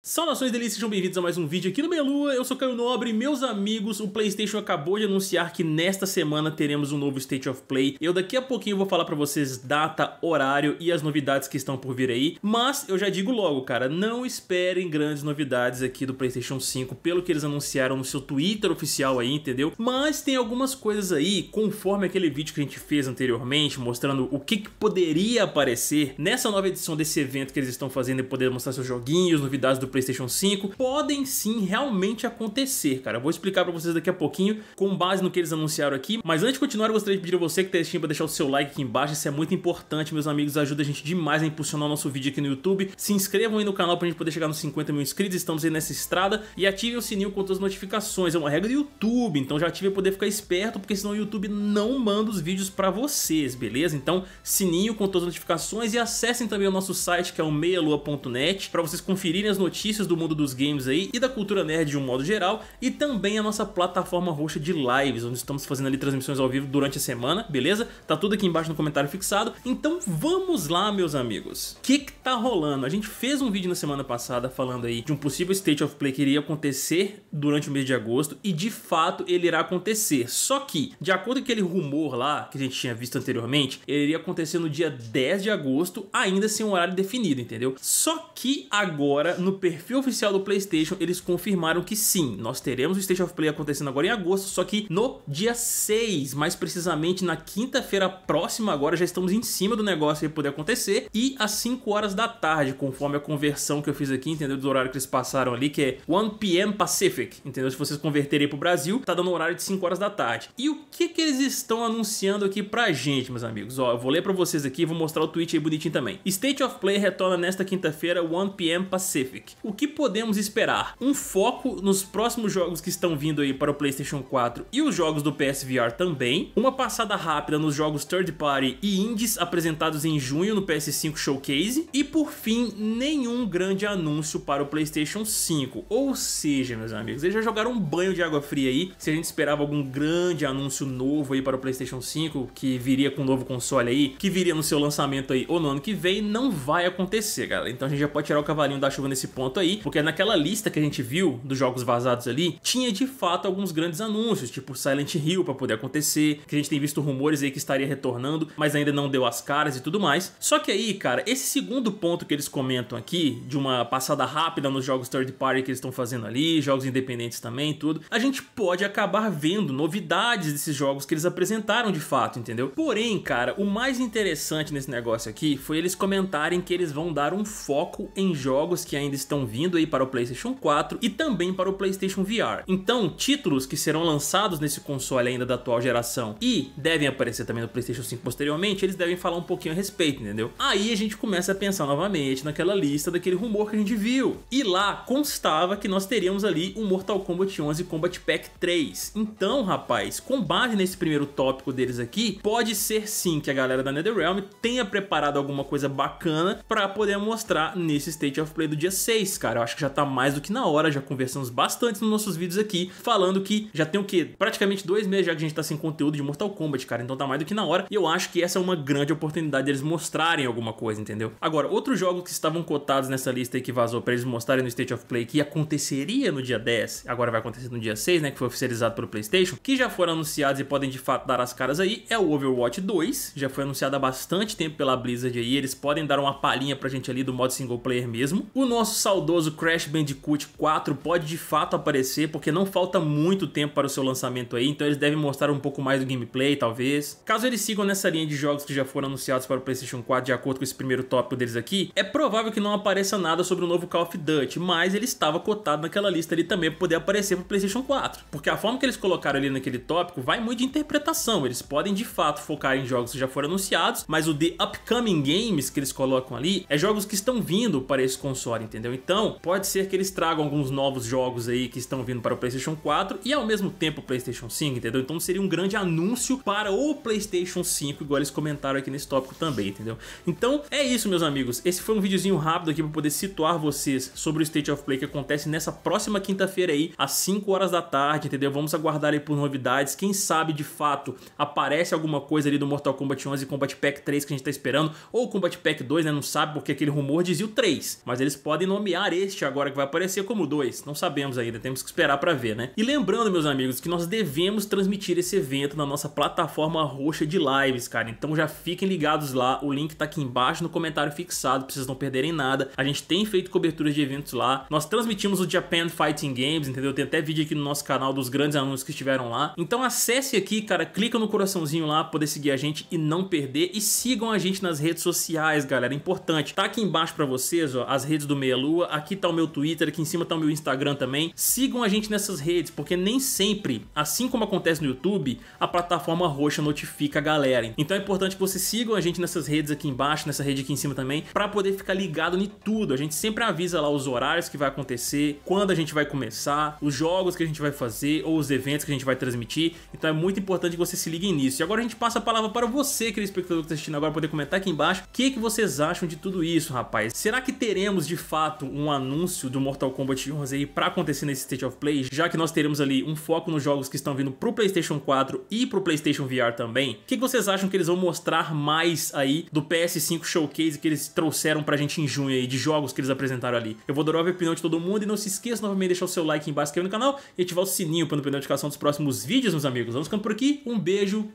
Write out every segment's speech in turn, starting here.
Saudações delícias, sejam bem-vindos a mais um vídeo aqui no Melua, eu sou Caio Nobre, meus amigos, o Playstation acabou de anunciar que nesta semana teremos um novo State of Play, eu daqui a pouquinho vou falar pra vocês data, horário e as novidades que estão por vir aí, mas eu já digo logo, cara, não esperem grandes novidades aqui do Playstation 5, pelo que eles anunciaram no seu Twitter oficial aí, entendeu? Mas tem algumas coisas aí, conforme aquele vídeo que a gente fez anteriormente, mostrando o que, que poderia aparecer nessa nova edição desse evento que eles estão fazendo e poder mostrar seus joguinhos, novidades do do PlayStation 5 podem sim realmente acontecer, cara. Eu vou explicar para vocês daqui a pouquinho com base no que eles anunciaram aqui. Mas antes de continuar, eu gostaria de pedir a você que tá assistindo para deixar o seu like aqui embaixo. Isso é muito importante, meus amigos. Ajuda a gente demais a impulsionar o nosso vídeo aqui no YouTube. Se inscrevam aí no canal para a gente poder chegar nos 50 mil inscritos. Estamos aí nessa estrada. E ativem o sininho com todas as notificações. É uma regra do YouTube, então já ative para poder ficar esperto, porque senão o YouTube não manda os vídeos para vocês, beleza? Então, sininho com todas as notificações e acessem também o nosso site que é o meialua.net para vocês conferirem as notícias notícias do mundo dos games aí e da cultura nerd de um modo geral e também a nossa plataforma roxa de lives, onde estamos fazendo ali transmissões ao vivo durante a semana, beleza? Tá tudo aqui embaixo no comentário fixado. Então vamos lá, meus amigos. O que que tá rolando? A gente fez um vídeo na semana passada falando aí de um possível State of Play que iria acontecer durante o mês de agosto e de fato ele irá acontecer. Só que, de acordo com aquele rumor lá que a gente tinha visto anteriormente, ele iria acontecer no dia 10 de agosto, ainda sem um horário definido, entendeu? Só que agora no perfil oficial do PlayStation, eles confirmaram que sim, nós teremos o State of Play acontecendo agora em agosto, só que no dia 6, mais precisamente na quinta-feira próxima, agora já estamos em cima do negócio que poder acontecer, e às 5 horas da tarde, conforme a conversão que eu fiz aqui, entendeu? Do horário que eles passaram ali, que é 1 p.m. Pacific, entendeu? Se vocês converterem para o Brasil, tá dando um horário de 5 horas da tarde. E o que que eles estão anunciando aqui pra gente, meus amigos? Ó, eu vou ler para vocês aqui, vou mostrar o tweet aí bonitinho também. State of Play retorna nesta quinta-feira, 1 p.m. Pacific o que podemos esperar? Um foco nos próximos jogos que estão vindo aí para o PlayStation 4 e os jogos do PSVR também, uma passada rápida nos jogos third party e indies apresentados em junho no PS5 Showcase e por fim, nenhum grande anúncio para o PlayStation 5. Ou seja, meus amigos, eles já jogaram um banho de água fria aí, se a gente esperava algum grande anúncio novo aí para o PlayStation 5, que viria com um novo console aí, que viria no seu lançamento aí ou no ano que vem, não vai acontecer, galera. Então a gente já pode tirar o cavalinho da chuva nesse ponto ponto aí, porque naquela lista que a gente viu dos jogos vazados ali, tinha de fato alguns grandes anúncios, tipo Silent Hill para poder acontecer, que a gente tem visto rumores aí que estaria retornando, mas ainda não deu as caras e tudo mais. Só que aí, cara, esse segundo ponto que eles comentam aqui, de uma passada rápida nos jogos third party que eles estão fazendo ali, jogos independentes também, tudo, a gente pode acabar vendo novidades desses jogos que eles apresentaram de fato, entendeu? Porém, cara, o mais interessante nesse negócio aqui foi eles comentarem que eles vão dar um foco em jogos que ainda estão estão vindo aí para o PlayStation 4 e também para o PlayStation VR. Então, títulos que serão lançados nesse console ainda da atual geração e devem aparecer também no PlayStation 5 posteriormente, eles devem falar um pouquinho a respeito, entendeu? Aí a gente começa a pensar novamente naquela lista daquele rumor que a gente viu. E lá constava que nós teríamos ali o Mortal Kombat 11 Combat Pack 3. Então, rapaz, com base nesse primeiro tópico deles aqui, pode ser sim que a galera da NetherRealm tenha preparado alguma coisa bacana para poder mostrar nesse State of Play do dia 6, cara, eu acho que já tá mais do que na hora, já conversamos bastante nos nossos vídeos aqui, falando que já tem o quê? Praticamente dois meses já que a gente tá sem conteúdo de Mortal Kombat, cara, então tá mais do que na hora, e eu acho que essa é uma grande oportunidade deles mostrarem alguma coisa, entendeu? Agora, outros jogos que estavam cotados nessa lista aí que vazou pra eles mostrarem no State of Play que aconteceria no dia 10, agora vai acontecer no dia 6, né, que foi oficializado pelo PlayStation, que já foram anunciados e podem de fato dar as caras aí, é o Overwatch 2, já foi anunciado há bastante tempo pela Blizzard aí, eles podem dar uma palhinha pra gente ali do modo single player mesmo. O nosso saudoso Crash Bandicoot 4 pode de fato aparecer, porque não falta muito tempo para o seu lançamento aí, então eles devem mostrar um pouco mais do gameplay, talvez. Caso eles sigam nessa linha de jogos que já foram anunciados para o PlayStation 4, de acordo com esse primeiro tópico deles aqui, é provável que não apareça nada sobre o novo Call of Duty, mas ele estava cotado naquela lista ali também para poder aparecer para o PlayStation 4, porque a forma que eles colocaram ali naquele tópico vai muito de interpretação, eles podem de fato focar em jogos que já foram anunciados, mas o The Upcoming Games que eles colocam ali é jogos que estão vindo para esse console, entendeu? Então, pode ser que eles tragam alguns novos jogos aí que estão vindo para o PlayStation 4 e ao mesmo tempo o PlayStation 5, entendeu? Então seria um grande anúncio para o PlayStation 5, igual eles comentaram aqui nesse tópico também, entendeu? Então, é isso, meus amigos. Esse foi um videozinho rápido aqui para poder situar vocês sobre o State of Play que acontece nessa próxima quinta-feira aí, às 5 horas da tarde, entendeu? Vamos aguardar aí por novidades. Quem sabe, de fato, aparece alguma coisa ali do Mortal Kombat 11 e Combat Pack 3 que a gente tá esperando, ou Combat Pack 2, né? Não sabe porque aquele rumor dizia o 3, mas eles podem nomear nomear este agora que vai aparecer como 2. Não sabemos ainda, temos que esperar para ver, né? E lembrando, meus amigos, que nós devemos transmitir esse evento na nossa plataforma roxa de lives, cara. Então já fiquem ligados lá, o link tá aqui embaixo no comentário fixado, pra vocês não perderem nada. A gente tem feito coberturas de eventos lá. Nós transmitimos o Japan Fighting Games, entendeu? Tem até vídeo aqui no nosso canal dos grandes anúncios que estiveram lá. Então acesse aqui, cara, clica no coraçãozinho lá pra poder seguir a gente e não perder. E sigam a gente nas redes sociais, galera. É importante. Tá aqui embaixo pra vocês, ó, as redes do Meia Lua, aqui tá o meu Twitter, aqui em cima tá o meu Instagram também. Sigam a gente nessas redes, porque nem sempre, assim como acontece no YouTube, a plataforma roxa notifica a galera. Então é importante que vocês sigam a gente nessas redes aqui embaixo, nessa rede aqui em cima também, para poder ficar ligado em tudo. A gente sempre avisa lá os horários que vai acontecer, quando a gente vai começar, os jogos que a gente vai fazer ou os eventos que a gente vai transmitir. Então é muito importante que vocês se liguem nisso. E agora a gente passa a palavra para você, querido espectador que está assistindo agora, poder comentar aqui embaixo o que, que vocês acham de tudo isso, rapaz. Será que teremos de fato um anúncio do Mortal Kombat 11 aí pra acontecer nesse State of Play, já que nós teremos ali um foco nos jogos que estão vindo pro Playstation 4 e pro Playstation VR também, o que, que vocês acham que eles vão mostrar mais aí do PS5 Showcase que eles trouxeram pra gente em junho aí, de jogos que eles apresentaram ali? Eu vou adorar a opinião de todo mundo e não se esqueça novamente de deixar o seu like embaixo, inscrever no canal e ativar o sininho pra não perder a notificação dos próximos vídeos, meus amigos. Vamos ficando por aqui, um beijo,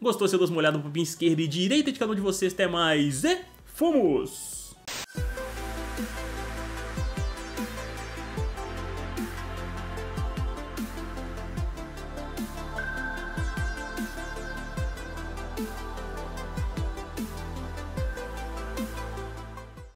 gostou, seu doce molhado, um pouquinho esquerdo e direita de cada um de vocês, até mais e fomos!